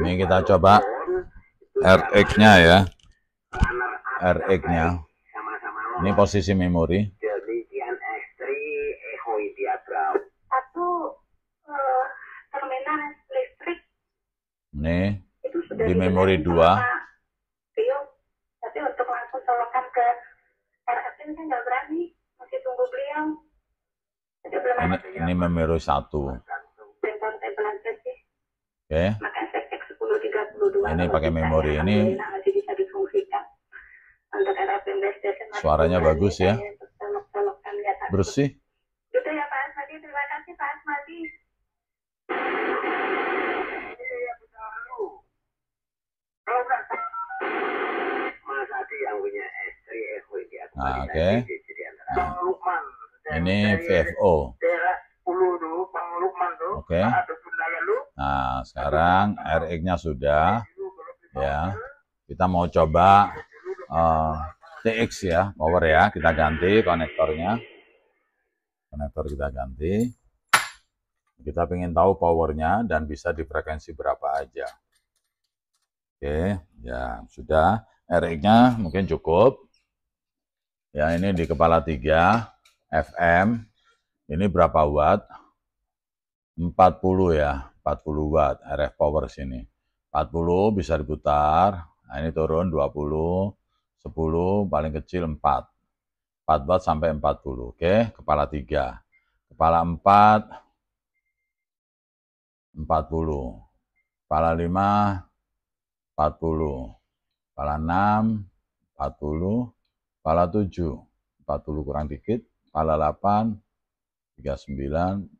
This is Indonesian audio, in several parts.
Ya ini kita coba RX-nya ya RX-nya ini posisi memori eh, eh, ini di memori 2 Imam Mero 1. Oke. Ini pakai memori ini. Suaranya bagus ya. Bersih. Nah, oke. Okay. Nah, ini VFO. Oke. Okay. Nah, nah, sekarang RX-nya sudah ya. Kita mau coba uh, eh, TX ya, power ya. Kita ganti konektornya. Konektor kita ganti. Kita ingin tahu powernya dan bisa di frekuensi berapa aja. Oke, ya sudah. RX-nya mungkin cukup. Ya, ini di kepala 3 FM. Ini berapa watt? 40 ya, 40 watt RF power sini. 40 bisa diputar, nah ini turun 20, 10 paling kecil 4. 4 watt sampai 40, oke, kepala 3. Kepala 4, 40. Kepala 5, 40. Kepala 6, 40. Kepala 7, 40 kurang dikit. Kepala 8, 39,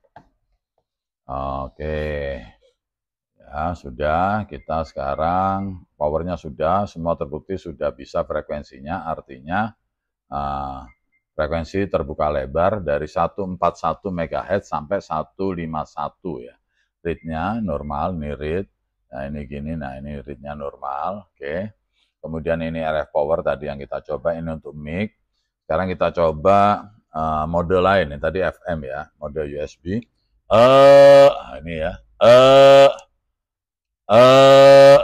Oke. Ya, sudah kita sekarang powernya sudah semua terbukti sudah bisa frekuensinya artinya uh, frekuensi terbuka lebar dari 141 MHz sampai 151 ya. Readnya normal, ini read. Nah ini gini, nah ini readnya normal, oke. Kemudian ini RF power tadi yang kita coba, ini untuk mic. Sekarang kita coba uh, mode lain, ini tadi FM ya, mode USB eh uh, ini ya. Eh uh, eh uh,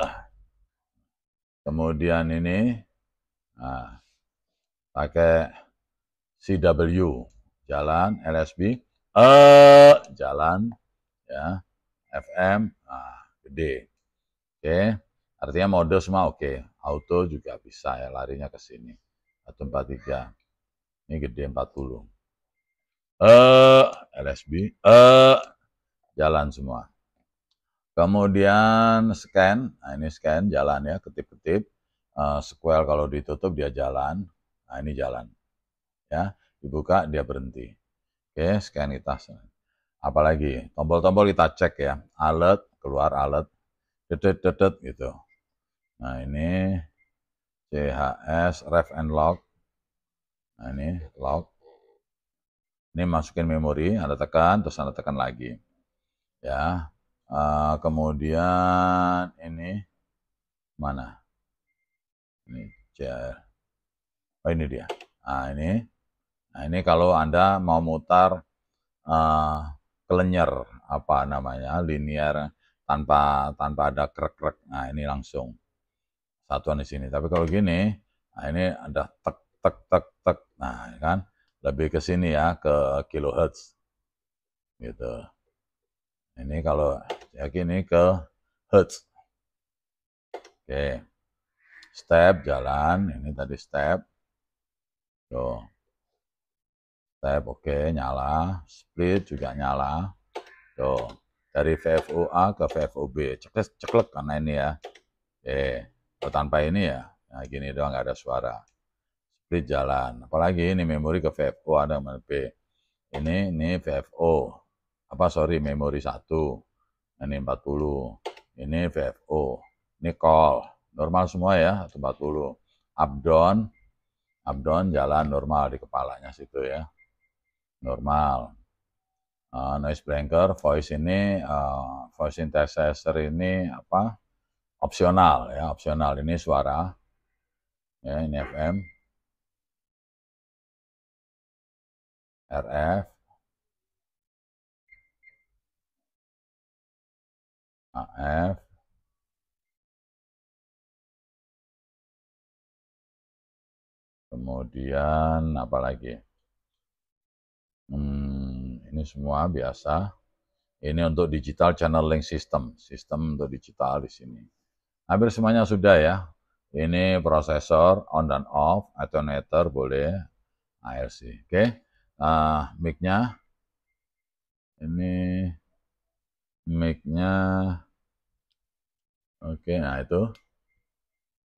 kemudian ini nah, pakai CW jalan LSB eh jalan ya FM nah, gede. Oke. Okay. Artinya mode semua oke. Okay. Auto juga bisa ya larinya ke sini. tiga Ini gede 40 eh LSB eh jalan semua. Kemudian scan, nah ini scan jalan ya, ketip-ketip. Uh, square kalau ditutup dia jalan, nah ini jalan. Ya, dibuka dia berhenti. Oke, scan kita. Apalagi tombol-tombol kita cek ya, alert, keluar alert, dedet-dedet gitu. Nah ini CHS ref and lock, Nah ini lock. Ini masukin memori, Anda tekan, terus Anda tekan lagi. Ya, uh, kemudian ini mana? Ini jar. Oh ini dia. Nah ini, nah ini kalau Anda mau mutar uh, kelenyer apa namanya linear tanpa tanpa ada krek-krek. Nah ini langsung satuan di sini. Tapi kalau gini, nah ini ada tek tek tek tek. Nah kan lebih ke sini ya ke kilohertz gitu ini kalau yakin ini ke hertz oke step jalan ini tadi step tuh step oke nyala split juga nyala tuh dari VFOA ke VFOB ceklek ceklek karena ini ya eh tanpa ini ya nah gini doang nggak ada suara di jalan. Apalagi ini memori ke VFO ada MLP. Ini ini VFO. Apa sorry memori satu Ini 40. Ini VFO. Ini call. Normal semua ya 40. Abdon Abdon jalan normal di kepalanya situ ya. Normal. Uh, noise blanker, voice ini, uh, voice synthesizer ini apa? Opsional ya, opsional ini suara. Ya, ini FM RF AF kemudian apa lagi hmm, ini semua biasa ini untuk digital channel link system sistem untuk digital di sini hampir semuanya sudah ya ini prosesor on dan off attenuator boleh ARC, oke okay? uh, mic-nya. Ini mic-nya. Oke, okay, nah itu.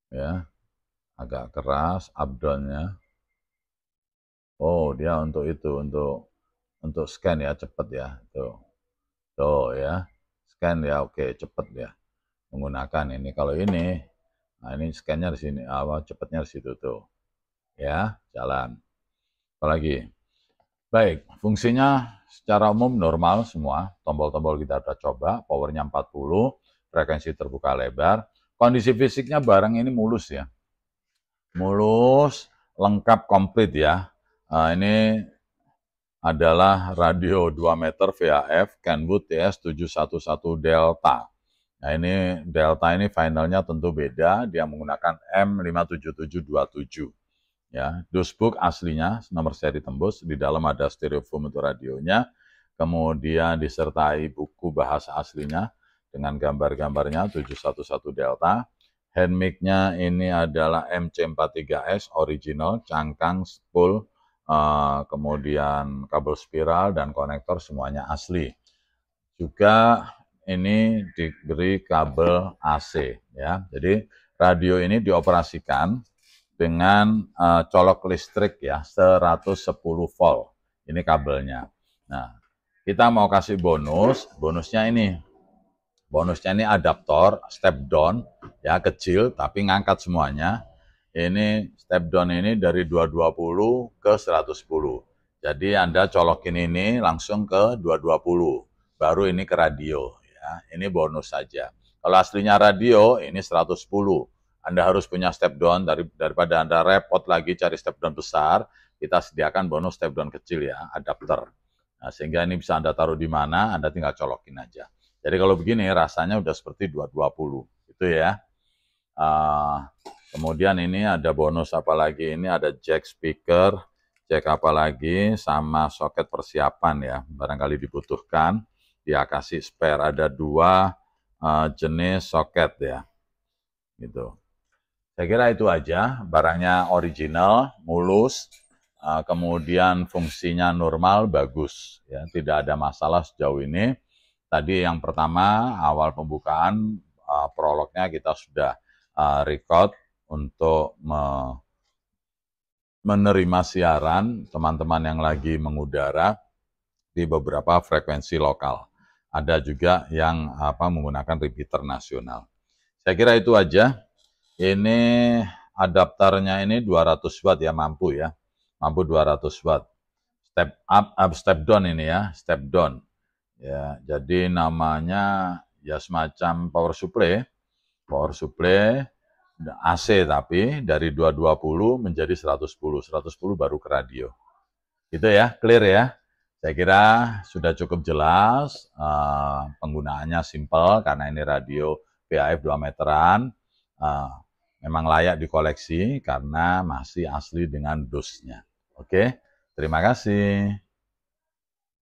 Ya, agak keras abdonnya. Oh, dia untuk itu, untuk untuk scan ya, cepat ya. Tuh. Tuh ya. Scan ya, oke, okay, cepat ya. Menggunakan ini. Kalau ini, nah ini scan-nya di sini, awal cepatnya di situ tuh. Ya, jalan. Apalagi? Baik, fungsinya secara umum normal semua. Tombol-tombol kita ada coba, powernya 40, frekuensi terbuka lebar. Kondisi fisiknya barang ini mulus ya. Mulus, lengkap, komplit ya. Nah, ini adalah radio 2 meter VHF Kenwood ya, TS711 Delta. Nah ini Delta ini finalnya tentu beda, dia menggunakan M57727. Ya, Dusbook aslinya nomor seri tembus, di dalam ada stereofoam untuk radionya, kemudian disertai buku bahasa aslinya dengan gambar-gambarnya 711 Delta. handmade nya ini adalah MC43S original, cangkang, spool, eh, kemudian kabel spiral dan konektor semuanya asli. Juga ini diberi kabel AC ya. Jadi radio ini dioperasikan dengan uh, colok listrik ya 110 volt. Ini kabelnya. Nah, kita mau kasih bonus, bonusnya ini. Bonusnya ini adaptor step down ya kecil tapi ngangkat semuanya. Ini step down ini dari 220 ke 110. Jadi Anda colokin ini langsung ke 220. Baru ini ke radio ya. Ini bonus saja. Kalau aslinya radio ini 110 anda harus punya step down dari daripada Anda repot lagi cari step down besar, kita sediakan bonus step down kecil ya, adapter. Nah, sehingga ini bisa Anda taruh di mana, Anda tinggal colokin aja. Jadi kalau begini rasanya udah seperti 220 itu ya. Uh, kemudian ini ada bonus apa lagi? Ini ada jack speaker, jack apa lagi sama soket persiapan ya, barangkali dibutuhkan. Dia kasih spare ada dua uh, jenis soket ya. Gitu. Saya kira itu aja, barangnya original, mulus, uh, kemudian fungsinya normal, bagus. ya Tidak ada masalah sejauh ini. Tadi yang pertama, awal pembukaan, uh, prolognya kita sudah uh, record untuk menerima siaran teman-teman yang lagi mengudara di beberapa frekuensi lokal. Ada juga yang apa menggunakan repeater nasional. Saya kira itu aja. Ini adapternya ini 200 watt ya mampu ya. Mampu 200 watt. Step up, up step down ini ya, step down. Ya, jadi namanya ya semacam power supply, power supply AC tapi dari 220 menjadi 110, 110 baru ke radio. Gitu ya, clear ya. Saya kira sudah cukup jelas uh, penggunaannya simple karena ini radio PAF 2 meteran. Uh, memang layak dikoleksi karena masih asli dengan dusnya. Oke, terima kasih.